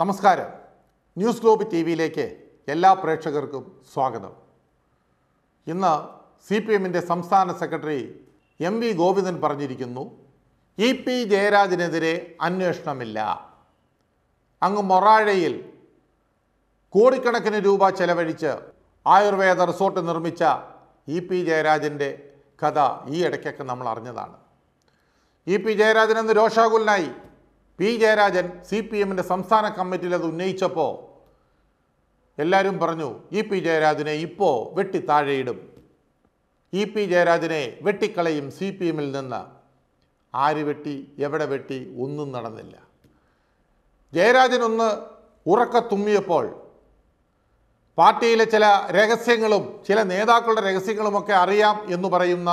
നമസ്കാരം news globe T വിയിലേക്ക് എല്ലാ പ്രേക്ഷകർക്കും സ്വാഗതം ഇന്ന് സി പി എമ്മിൻ്റെ സംസ്ഥാന സെക്രട്ടറി എം വി ഗോവിന്ദൻ പറഞ്ഞിരിക്കുന്നു ഇ പി ജയരാജിനെതിരെ അന്വേഷണമില്ല അങ്ങ് മൊറാഴയിൽ കോടിക്കണക്കിന് രൂപ ചെലവഴിച്ച് ആയുർവേദ റിസോർട്ട് നിർമ്മിച്ച ഇ പി ജയരാജൻ്റെ കഥ ഈ ഇടയ്ക്കൊക്കെ നമ്മൾ അറിഞ്ഞതാണ് ഇ പി ജയരാജൻ എന്ന് രോഷാകുലനായി പി ജയരാജൻ സി പി എമ്മിൻ്റെ സംസ്ഥാന കമ്മിറ്റിയിൽ അത് ഉന്നയിച്ചപ്പോൾ എല്ലാവരും പറഞ്ഞു ഇ പി ജയരാജനെ ഇപ്പോൾ വെട്ടി താഴെയിടും ഇ പി ജയരാജനെ വെട്ടിക്കളയും സി പി എമ്മിൽ നിന്ന് ആര് വെട്ടി എവിടെ വെട്ടി ഒന്നും നടന്നില്ല ജയരാജൻ ഒന്ന് ഉറക്ക തുമ്മിയപ്പോൾ പാർട്ടിയിലെ ചില രഹസ്യങ്ങളും ചില നേതാക്കളുടെ രഹസ്യങ്ങളുമൊക്കെ അറിയാം എന്ന് പറയുന്ന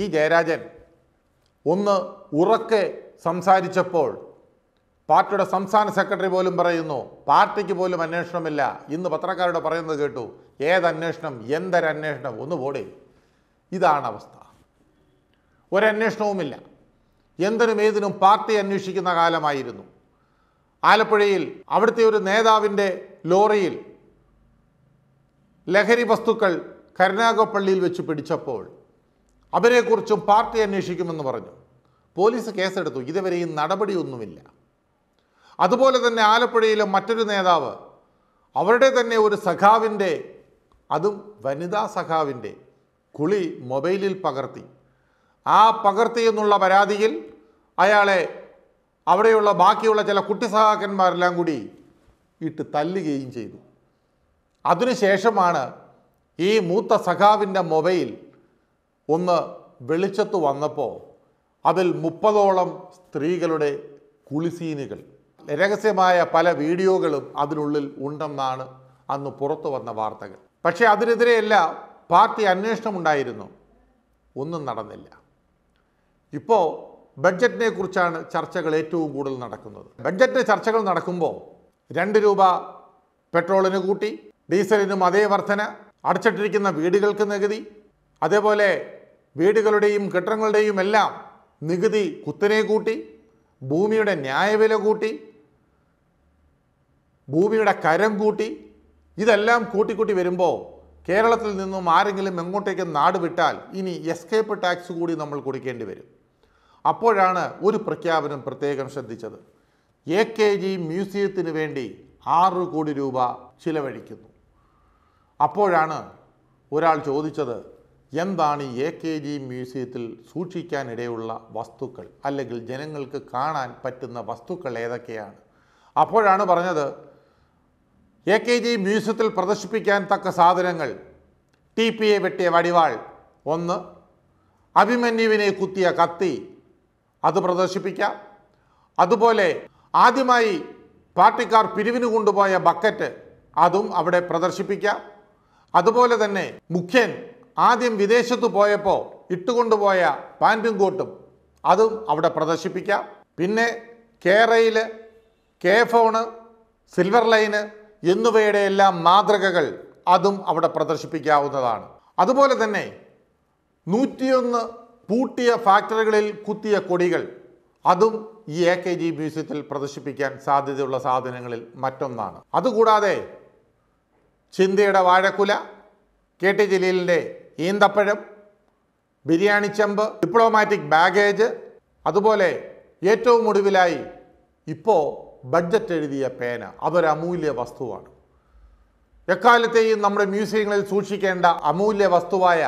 ഈ ജയരാജൻ ഒന്ന് ഉറക്കെ സംസാരിച്ചപ്പോൾ പാർട്ടിയുടെ സംസ്ഥാന സെക്രട്ടറി പോലും പറയുന്നു പാർട്ടിക്ക് പോലും അന്വേഷണമില്ല ഇന്ന് പത്രക്കാരുടെ പറയുന്നത് കേട്ടു ഏതന്വേഷണം എന്തൊരന്വേഷണം ഒന്ന് പോടേ ഇതാണ് അവസ്ഥ ഒരന്വേഷണവുമില്ല എന്തിനും ഏതിനും പാർട്ടി അന്വേഷിക്കുന്ന കാലമായിരുന്നു ആലപ്പുഴയിൽ അവിടുത്തെ ഒരു നേതാവിൻ്റെ ലോറിയിൽ ലഹരി വസ്തുക്കൾ കരുനാഗപ്പള്ളിയിൽ വെച്ച് പിടിച്ചപ്പോൾ അവരെക്കുറിച്ചും പാർട്ടി അന്വേഷിക്കുമെന്ന് പറഞ്ഞു പോലീസ് കേസെടുത്തു ഇതുവരെയും നടപടിയൊന്നുമില്ല അതുപോലെ തന്നെ ആലപ്പുഴയിലെ മറ്റൊരു നേതാവ് അവരുടെ തന്നെ ഒരു സഖാവിൻ്റെ അതും വനിതാ സഖാവിൻ്റെ കുളി മൊബൈലിൽ പകർത്തി ആ പകർത്തി എന്നുള്ള പരാതിയിൽ അയാളെ അവിടെയുള്ള ബാക്കിയുള്ള ചില കുട്ടി സഹാക്കന്മാരെല്ലാം കൂടി ഇട്ട് തല്ലുകയും ചെയ്തു അതിനുശേഷമാണ് ഈ മൂത്ത സഖാവിൻ്റെ മൊബൈൽ ഒന്ന് വെളിച്ചത്ത് വന്നപ്പോൾ അതിൽ മുപ്പതോളം സ്ത്രീകളുടെ കുളിസീനുകൾ രഹസ്യമായ പല വീഡിയോകളും അതിനുള്ളിൽ ഉണ്ടെന്നാണ് അന്ന് പുറത്തു വന്ന വാർത്തകൾ പക്ഷേ അതിനെതിരെയല്ല പാർട്ടി അന്വേഷണം ഉണ്ടായിരുന്നു ഒന്നും നടന്നില്ല ഇപ്പോൾ ബഡ്ജറ്റിനെ കുറിച്ചാണ് ചർച്ചകൾ ഏറ്റവും കൂടുതൽ നടക്കുന്നത് ബഡ്ജറ്റ് ചർച്ചകൾ നടക്കുമ്പോൾ രണ്ട് രൂപ പെട്രോളിന് കൂട്ടി ഡീസലിനും അതേ വർധന അടച്ചിട്ടിരിക്കുന്ന വീടുകൾക്ക് നികുതി അതേപോലെ വീടുകളുടെയും കെട്ടിടങ്ങളുടെയും എല്ലാം നികുതി കുത്തനെ കൂട്ടി ഭൂമിയുടെ ന്യായവില കൂട്ടി ഭൂമിയുടെ കരം കൂട്ടി ഇതെല്ലാം കൂട്ടിക്കൂട്ടി വരുമ്പോൾ കേരളത്തിൽ നിന്നും ആരെങ്കിലും എങ്ങോട്ടേക്ക് നാട് വിട്ടാൽ ഇനി എസ്കേപ്പ് ടാക്സ് കൂടി നമ്മൾ കൊടുക്കേണ്ടി വരും അപ്പോഴാണ് ഒരു പ്രഖ്യാപനം പ്രത്യേകം ശ്രദ്ധിച്ചത് എ കെ ജി മ്യൂസിയത്തിന് വേണ്ടി ആറ് കോടി രൂപ ചിലവഴിക്കുന്നു അപ്പോഴാണ് ഒരാൾ ചോദിച്ചത് എന്താണ് എ കെ ജി മ്യൂസിയത്തിൽ സൂക്ഷിക്കാനിടയുള്ള വസ്തുക്കൾ അല്ലെങ്കിൽ ജനങ്ങൾക്ക് കാണാൻ പറ്റുന്ന വസ്തുക്കൾ ഏതൊക്കെയാണ് അപ്പോഴാണ് പറഞ്ഞത് എ കെ ജി മ്യൂസിയത്തിൽ പ്രദർശിപ്പിക്കാൻ തക്ക സാധനങ്ങൾ ടി പി എ വെട്ടിയ വടിവാൾ ഒന്ന് അഭിമന്യുവിനെ കുത്തിയ കത്തി അത് പ്രദർശിപ്പിക്കാം അതുപോലെ ആദ്യമായി പാർട്ടിക്കാർ പിരിവിന് കൊണ്ടുപോയ ബക്കറ്റ് അതും അവിടെ പ്രദർശിപ്പിക്കാം അതുപോലെ തന്നെ മുഖ്യൻ ആദ്യം വിദേശത്ത് പോയപ്പോൾ ഇട്ടുകൊണ്ടുപോയ പാൻറ്റും കോട്ടും അതും അവിടെ പ്രദർശിപ്പിക്കാം പിന്നെ കേരയിൽ കെ ഫോണ് സിൽവർ ലൈന് എന്നിവയുടെ എല്ലാം മാതൃകകൾ അതും അവിടെ പ്രദർശിപ്പിക്കാവുന്നതാണ് അതുപോലെ തന്നെ നൂറ്റിയൊന്ന് പൂട്ടിയ ഫാക്ടറികളിൽ കുത്തിയ കൊടികൾ അതും ഈ എ കെ ജി മ്യൂസിയത്തിൽ പ്രദർശിപ്പിക്കാൻ സാധ്യതയുള്ള സാധനങ്ങളിൽ മറ്റൊന്നാണ് അതുകൂടാതെ ചിന്തയുടെ വാഴക്കുല കെ ടി ജലീലിൻ്റെ ഈന്തപ്പഴം ബിരിയാണി ചെമ്പ് ഡിപ്ലോമാറ്റിക് ബാഗേജ് അതുപോലെ ഏറ്റവും ഒടുവിലായി ഇപ്പോൾ ബഡ്ജറ്റ് എഴുതിയ പേന അതൊരു അമൂല്യ വസ്തുവാണ് എക്കാലത്തെയും നമ്മുടെ മ്യൂസിയങ്ങളിൽ സൂക്ഷിക്കേണ്ട അമൂല്യ വസ്തുവായ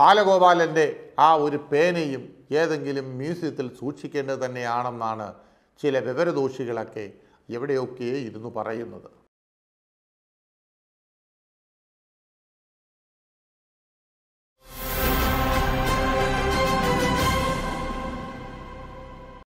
ബാലഗോപാലൻ്റെ ആ ഒരു പേനയും ഏതെങ്കിലും മ്യൂസിയത്തിൽ സൂക്ഷിക്കേണ്ടത് തന്നെയാണെന്നാണ് ചില വിവരദോഷികളൊക്കെ എവിടെയൊക്കെ ഇരുന്ന് പറയുന്നത്